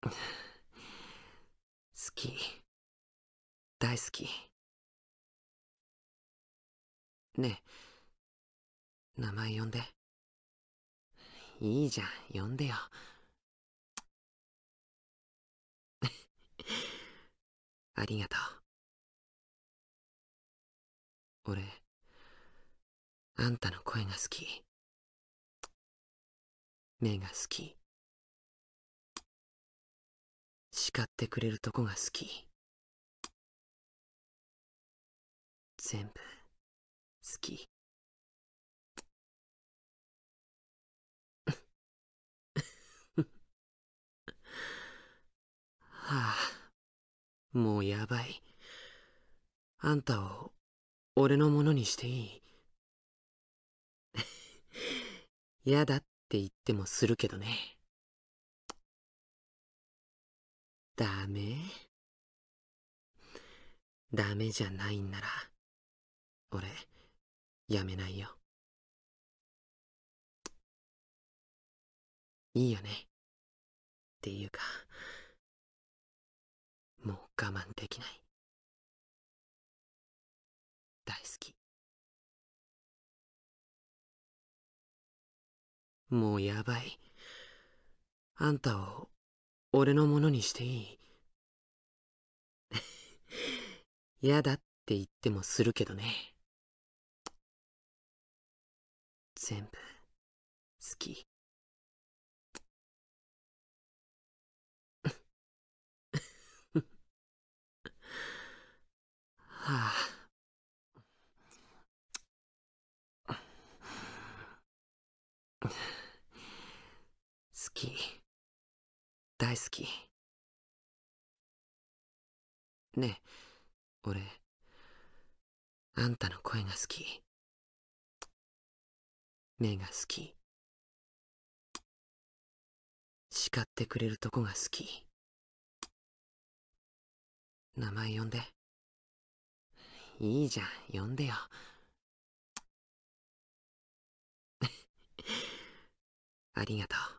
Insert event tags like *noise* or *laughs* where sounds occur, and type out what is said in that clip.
好き大好きねえ名前呼んでいいじゃん呼んでよ *laughs* ありがとう俺あんたの声が好き目が好き叱ってくれるとこが好き全部好きはあもうやばいあんたを俺のものにしていい *laughs* 嫌だって言ってもするけどね。ダメダメじゃないんなら俺やめないよいいよねっていうかもう我慢できない大好きもうやばいあんたを俺のものにしていい *laughs* 嫌だって言ってもするけどね全部好きはあ好き。大好きねえ俺あんたの声が好き目が好き叱ってくれるとこが好き名前呼んでいいじゃん呼んでよ *laughs* ありがとう